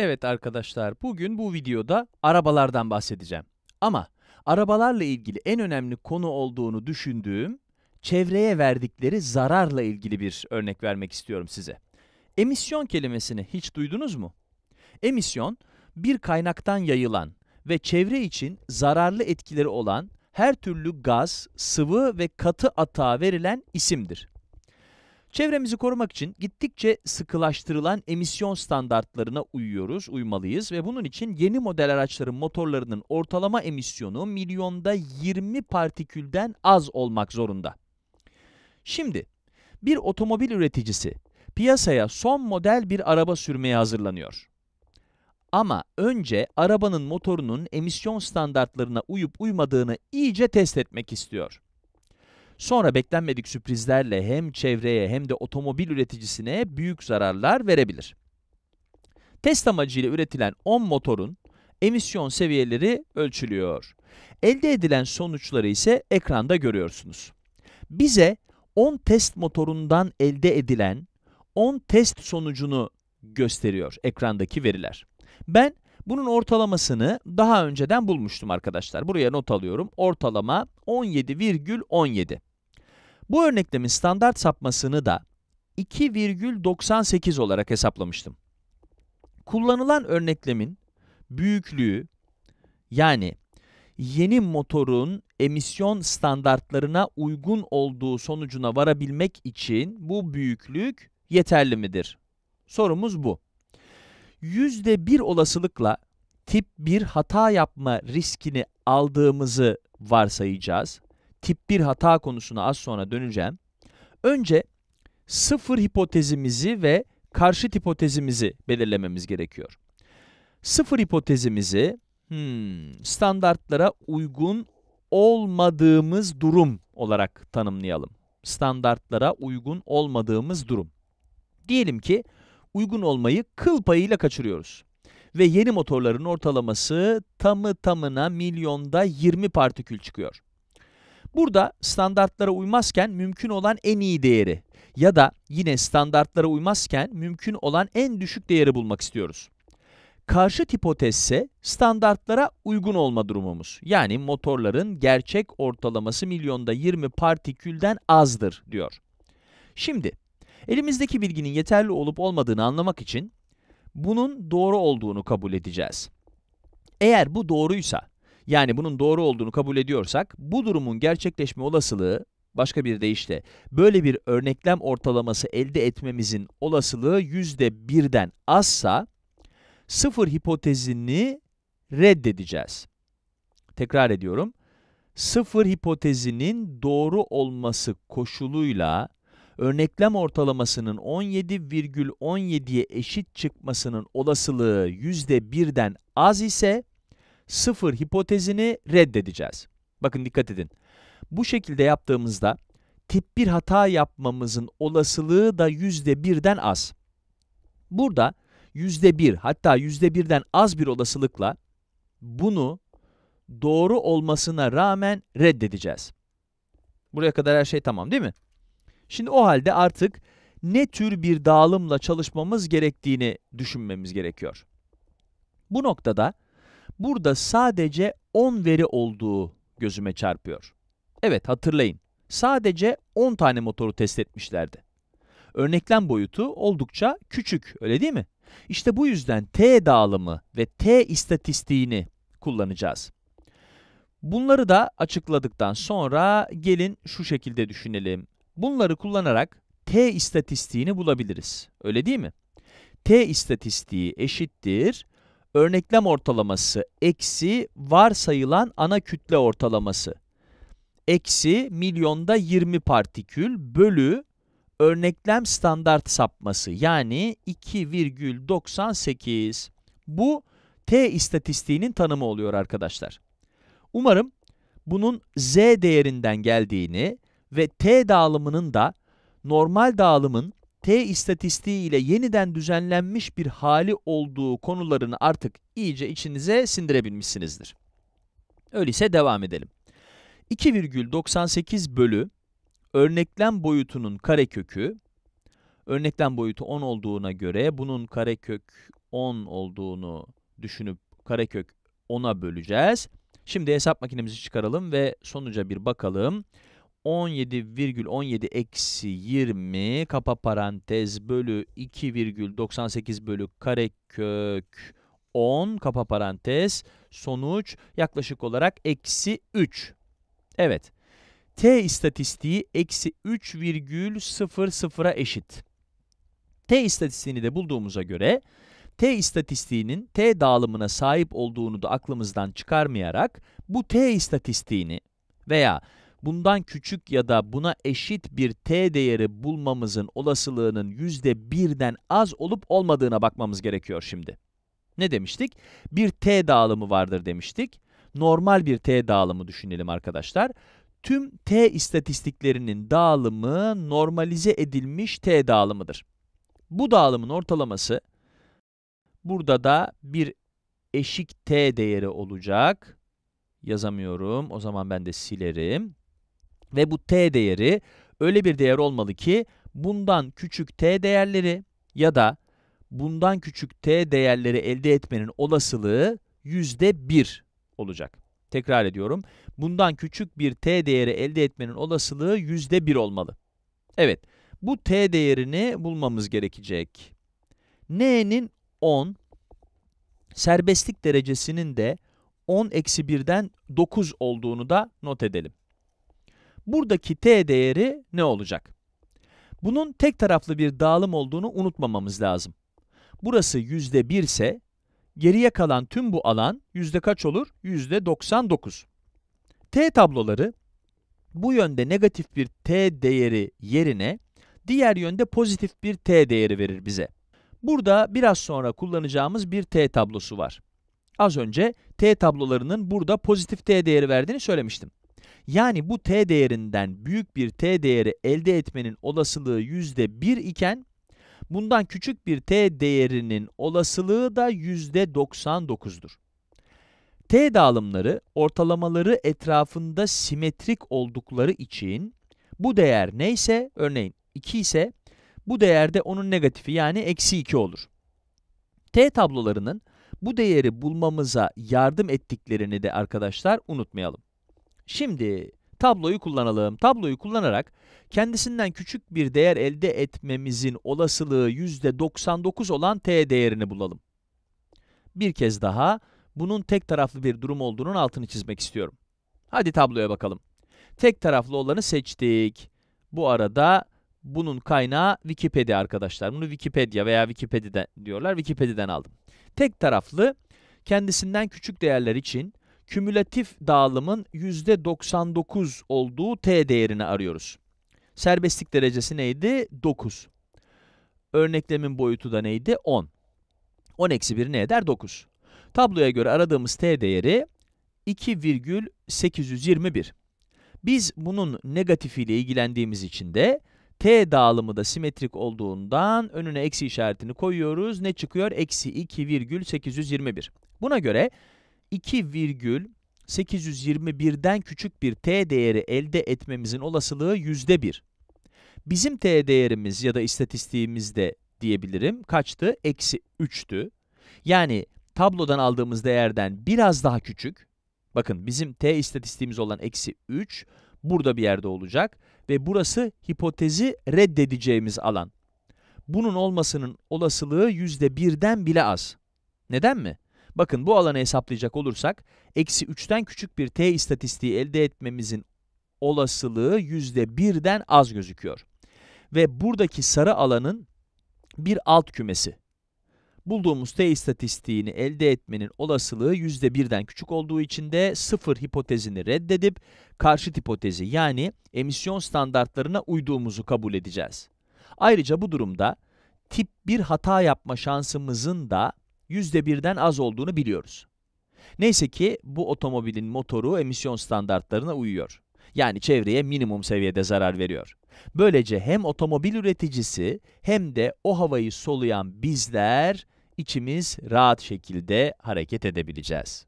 Evet arkadaşlar, bugün bu videoda arabalardan bahsedeceğim. Ama arabalarla ilgili en önemli konu olduğunu düşündüğüm çevreye verdikleri zararla ilgili bir örnek vermek istiyorum size. Emisyon kelimesini hiç duydunuz mu? Emisyon, bir kaynaktan yayılan ve çevre için zararlı etkileri olan her türlü gaz, sıvı ve katı atığa verilen isimdir. Çevremizi korumak için gittikçe sıkılaştırılan emisyon standartlarına uyuyoruz, uymalıyız ve bunun için yeni model araçların motorlarının ortalama emisyonu milyonda 20 partikülden az olmak zorunda. Şimdi bir otomobil üreticisi piyasaya son model bir araba sürmeye hazırlanıyor. Ama önce arabanın motorunun emisyon standartlarına uyup uymadığını iyice test etmek istiyor. Sonra beklenmedik sürprizlerle hem çevreye hem de otomobil üreticisine büyük zararlar verebilir. Test amacıyla üretilen 10 motorun emisyon seviyeleri ölçülüyor. Elde edilen sonuçları ise ekranda görüyorsunuz. Bize 10 test motorundan elde edilen 10 test sonucunu gösteriyor ekrandaki veriler. Ben bunun ortalamasını daha önceden bulmuştum arkadaşlar. Buraya not alıyorum. Ortalama 17,17. ,17. Bu örneklemin standart sapmasını da 2,98 olarak hesaplamıştım. Kullanılan örneklemin büyüklüğü yani yeni motorun emisyon standartlarına uygun olduğu sonucuna varabilmek için bu büyüklük yeterli midir? Sorumuz bu. %1 olasılıkla tip 1 hata yapma riskini aldığımızı varsayacağız tip 1 hata konusuna az sonra döneceğim. Önce sıfır hipotezimizi ve karşıt hipotezimizi belirlememiz gerekiyor. Sıfır hipotezimizi hmm, standartlara uygun olmadığımız durum olarak tanımlayalım. Standartlara uygun olmadığımız durum. Diyelim ki uygun olmayı kıl payıyla kaçırıyoruz. Ve yeni motorların ortalaması tamı tamına milyonda 20 partikül çıkıyor. Burada standartlara uymazken mümkün olan en iyi değeri ya da yine standartlara uymazken mümkün olan en düşük değeri bulmak istiyoruz. Karşı hipotez ise standartlara uygun olma durumumuz. Yani motorların gerçek ortalaması milyonda 20 partikülden azdır diyor. Şimdi elimizdeki bilginin yeterli olup olmadığını anlamak için bunun doğru olduğunu kabul edeceğiz. Eğer bu doğruysa yani bunun doğru olduğunu kabul ediyorsak bu durumun gerçekleşme olasılığı başka bir deyişle böyle bir örneklem ortalaması elde etmemizin olasılığı %1'den azsa sıfır hipotezini reddedeceğiz. Tekrar ediyorum. Sıfır hipotezinin doğru olması koşuluyla örneklem ortalamasının 17,17'ye eşit çıkmasının olasılığı %1'den az ise sıfır hipotezini reddedeceğiz. Bakın dikkat edin. Bu şekilde yaptığımızda tip 1 hata yapmamızın olasılığı da %1'den az. Burada %1 hatta %1'den az bir olasılıkla bunu doğru olmasına rağmen reddedeceğiz. Buraya kadar her şey tamam değil mi? Şimdi o halde artık ne tür bir dağılımla çalışmamız gerektiğini düşünmemiz gerekiyor. Bu noktada burada sadece 10 veri olduğu gözüme çarpıyor. Evet hatırlayın, sadece 10 tane motoru test etmişlerdi. Örneklem boyutu oldukça küçük, öyle değil mi? İşte bu yüzden T dağılımı ve T istatistiğini kullanacağız. Bunları da açıkladıktan sonra gelin şu şekilde düşünelim. Bunları kullanarak T istatistiğini bulabiliriz. Öyle değil mi? T istatistiği eşittir örneklem ortalaması eksi varsayılan ana kütle ortalaması. Eksi milyonda 20 partikül bölü örneklem standart sapması yani 2,98. Bu T istatistiğinin tanımı oluyor arkadaşlar. Umarım bunun Z değerinden geldiğini ve T dağılımının da normal dağılımın T istatistiği ile yeniden düzenlenmiş bir hali olduğu konularını artık iyice içinize sindirebilmişsinizdir. Öyleyse devam edelim. 2,98 bölü örneklem boyutunun karekökü örneklem boyutu 10 olduğuna göre bunun karekök 10 olduğunu düşünüp karekök 10'a böleceğiz. Şimdi hesap makinemizi çıkaralım ve sonuca bir bakalım. 17,17 17 eksi 20 kapa parantez bölü 2,98 bölü kare kök 10 kapa parantez sonuç yaklaşık olarak eksi 3. Evet. T istatistiği eksi 3,00'a eşit. T istatistiğini de bulduğumuza göre T istatistiğinin T dağılımına sahip olduğunu da aklımızdan çıkarmayarak bu T istatistiğini veya bundan küçük ya da buna eşit bir t değeri bulmamızın olasılığının %1'den az olup olmadığına bakmamız gerekiyor şimdi. Ne demiştik? Bir t dağılımı vardır demiştik. Normal bir t dağılımı düşünelim arkadaşlar. Tüm t istatistiklerinin dağılımı normalize edilmiş t dağılımıdır. Bu dağılımın ortalaması burada da bir eşik t değeri olacak. Yazamıyorum. O zaman ben de silerim. Ve bu t değeri öyle bir değer olmalı ki bundan küçük t değerleri ya da bundan küçük t değerleri elde etmenin olasılığı %1 olacak. Tekrar ediyorum. Bundan küçük bir t değeri elde etmenin olasılığı %1 olmalı. Evet, bu t değerini bulmamız gerekecek. n'nin 10, serbestlik derecesinin de 10-1'den 9 olduğunu da not edelim buradaki t değeri ne olacak? Bunun tek taraflı bir dağılım olduğunu unutmamamız lazım. Burası yüzde 1 ise geriye kalan tüm bu alan yüzde kaç olur? Yüzde 99. T tabloları bu yönde negatif bir t değeri yerine diğer yönde pozitif bir t değeri verir bize. Burada biraz sonra kullanacağımız bir t tablosu var. Az önce t tablolarının burada pozitif t değeri verdiğini söylemiştim. Yani bu t değerinden büyük bir t değeri elde etmenin olasılığı %1 iken bundan küçük bir t değerinin olasılığı da %99'dur. T dağılımları ortalamaları etrafında simetrik oldukları için bu değer neyse örneğin 2 ise bu değerde onun negatifi yani eksi 2 olur. T tablolarının bu değeri bulmamıza yardım ettiklerini de arkadaşlar unutmayalım. Şimdi tabloyu kullanalım. Tabloyu kullanarak kendisinden küçük bir değer elde etmemizin olasılığı %99 olan t değerini bulalım. Bir kez daha bunun tek taraflı bir durum olduğunun altını çizmek istiyorum. Hadi tabloya bakalım. Tek taraflı olanı seçtik. Bu arada bunun kaynağı Wikipedia arkadaşlar. Bunu Wikipedia veya Wikipedia'dan diyorlar. Wikipedia'dan aldım. Tek taraflı kendisinden küçük değerler için kümülatif dağılımın %99 olduğu t değerini arıyoruz. Serbestlik derecesi neydi? 9. Örneklemin boyutu da neydi? 10. 10 eksi 1 ne eder? 9. Tabloya göre aradığımız t değeri 2,821. Biz bunun negatifiyle ilgilendiğimiz için de t dağılımı da simetrik olduğundan önüne eksi işaretini koyuyoruz. Ne çıkıyor? Eksi 2,821. Buna göre 2,821'den küçük bir t değeri elde etmemizin olasılığı yüzde bir. Bizim t değerimiz ya da istatistiğimizde diyebilirim kaçtı? Eksi 3'tü. Yani tablodan aldığımız değerden biraz daha küçük. Bakın bizim t istatistiğimiz olan eksi 3 burada bir yerde olacak ve burası hipotezi reddedeceğimiz alan. Bunun olmasının olasılığı yüzde birden bile az. Neden mi? Bakın bu alanı hesaplayacak olursak eksi 3'ten küçük bir t istatistiği elde etmemizin olasılığı %1'den az gözüküyor. Ve buradaki sarı alanın bir alt kümesi. Bulduğumuz t istatistiğini elde etmenin olasılığı %1'den küçük olduğu için de sıfır hipotezini reddedip karşıt hipotezi yani emisyon standartlarına uyduğumuzu kabul edeceğiz. Ayrıca bu durumda tip 1 hata yapma şansımızın da %1'den az olduğunu biliyoruz. Neyse ki bu otomobilin motoru emisyon standartlarına uyuyor. Yani çevreye minimum seviyede zarar veriyor. Böylece hem otomobil üreticisi hem de o havayı soluyan bizler içimiz rahat şekilde hareket edebileceğiz.